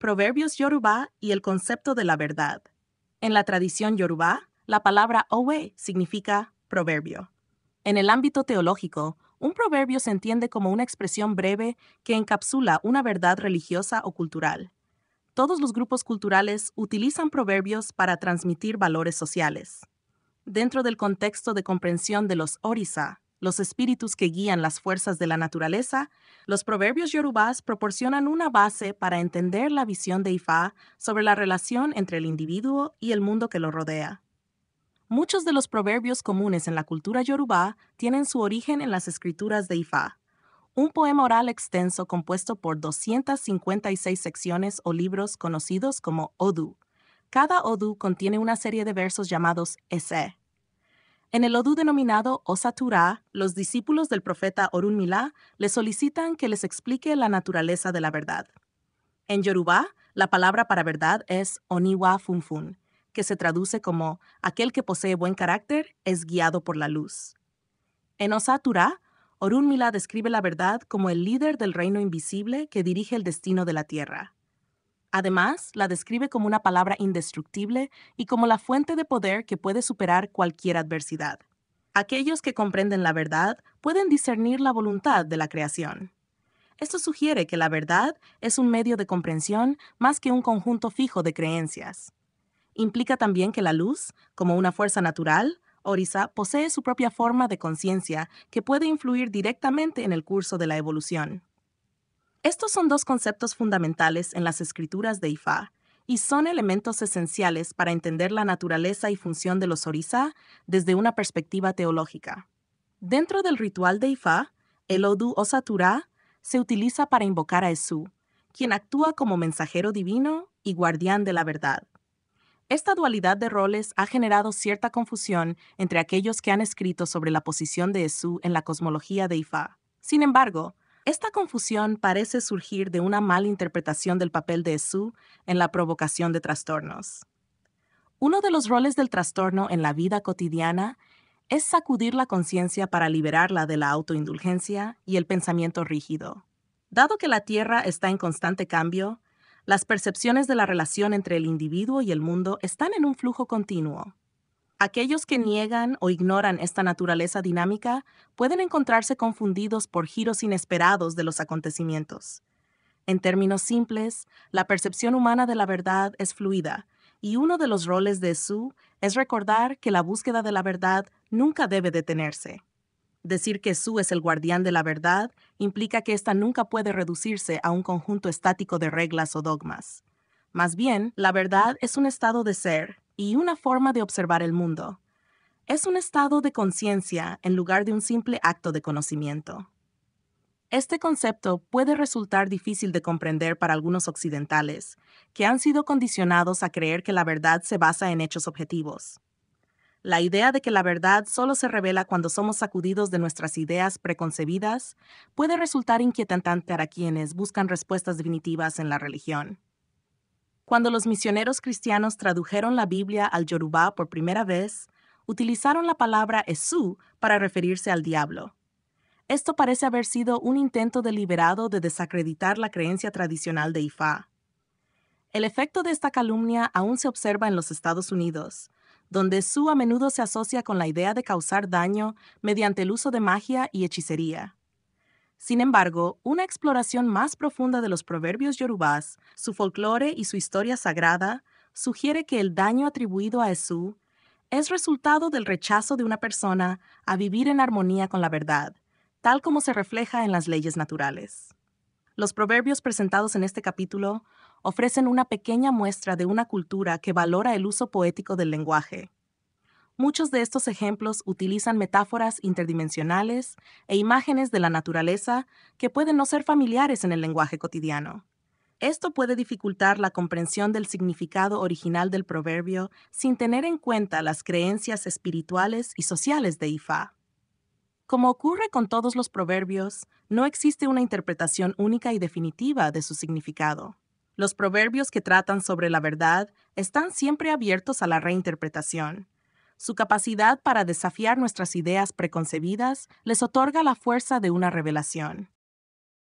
proverbios yorubá y el concepto de la verdad. En la tradición yorubá, la palabra owe significa proverbio. En el ámbito teológico, un proverbio se entiende como una expresión breve que encapsula una verdad religiosa o cultural. Todos los grupos culturales utilizan proverbios para transmitir valores sociales. Dentro del contexto de comprensión de los orisa, los espíritus que guían las fuerzas de la naturaleza, los proverbios yorubás proporcionan una base para entender la visión de Ifá sobre la relación entre el individuo y el mundo que lo rodea. Muchos de los proverbios comunes en la cultura yorubá tienen su origen en las escrituras de Ifá, un poema oral extenso compuesto por 256 secciones o libros conocidos como Odu. Cada Odu contiene una serie de versos llamados Ese, en el odú denominado Osatura, los discípulos del profeta Orun le solicitan que les explique la naturaleza de la verdad. En Yoruba, la palabra para verdad es Oniwa Funfun, que se traduce como aquel que posee buen carácter es guiado por la luz. En Osatura, Orun describe la verdad como el líder del reino invisible que dirige el destino de la tierra. Además, la describe como una palabra indestructible y como la fuente de poder que puede superar cualquier adversidad. Aquellos que comprenden la verdad pueden discernir la voluntad de la creación. Esto sugiere que la verdad es un medio de comprensión más que un conjunto fijo de creencias. Implica también que la luz, como una fuerza natural, oriza posee su propia forma de conciencia que puede influir directamente en el curso de la evolución. Estos son dos conceptos fundamentales en las escrituras de Ifá y son elementos esenciales para entender la naturaleza y función de los orisa desde una perspectiva teológica. Dentro del ritual de Ifá, el Odu Osatura se utiliza para invocar a Esú, quien actúa como mensajero divino y guardián de la verdad. Esta dualidad de roles ha generado cierta confusión entre aquellos que han escrito sobre la posición de Esú en la cosmología de Ifá. Sin embargo, esta confusión parece surgir de una mala interpretación del papel de Esú en la provocación de trastornos. Uno de los roles del trastorno en la vida cotidiana es sacudir la conciencia para liberarla de la autoindulgencia y el pensamiento rígido. Dado que la Tierra está en constante cambio, las percepciones de la relación entre el individuo y el mundo están en un flujo continuo. Aquellos que niegan o ignoran esta naturaleza dinámica pueden encontrarse confundidos por giros inesperados de los acontecimientos. En términos simples, la percepción humana de la verdad es fluida, y uno de los roles de Su es recordar que la búsqueda de la verdad nunca debe detenerse. Decir que Su es el guardián de la verdad implica que ésta nunca puede reducirse a un conjunto estático de reglas o dogmas. Más bien, la verdad es un estado de ser, y una forma de observar el mundo. Es un estado de conciencia en lugar de un simple acto de conocimiento. Este concepto puede resultar difícil de comprender para algunos occidentales, que han sido condicionados a creer que la verdad se basa en hechos objetivos. La idea de que la verdad solo se revela cuando somos sacudidos de nuestras ideas preconcebidas puede resultar inquietante para quienes buscan respuestas definitivas en la religión. Cuando los misioneros cristianos tradujeron la Biblia al Yorubá por primera vez, utilizaron la palabra Esú para referirse al diablo. Esto parece haber sido un intento deliberado de desacreditar la creencia tradicional de Ifá. El efecto de esta calumnia aún se observa en los Estados Unidos, donde su a menudo se asocia con la idea de causar daño mediante el uso de magia y hechicería. Sin embargo, una exploración más profunda de los proverbios yorubás, su folclore y su historia sagrada, sugiere que el daño atribuido a Esú es resultado del rechazo de una persona a vivir en armonía con la verdad, tal como se refleja en las leyes naturales. Los proverbios presentados en este capítulo ofrecen una pequeña muestra de una cultura que valora el uso poético del lenguaje, Muchos de estos ejemplos utilizan metáforas interdimensionales e imágenes de la naturaleza que pueden no ser familiares en el lenguaje cotidiano. Esto puede dificultar la comprensión del significado original del proverbio sin tener en cuenta las creencias espirituales y sociales de Ifá. Como ocurre con todos los proverbios, no existe una interpretación única y definitiva de su significado. Los proverbios que tratan sobre la verdad están siempre abiertos a la reinterpretación, su capacidad para desafiar nuestras ideas preconcebidas les otorga la fuerza de una revelación.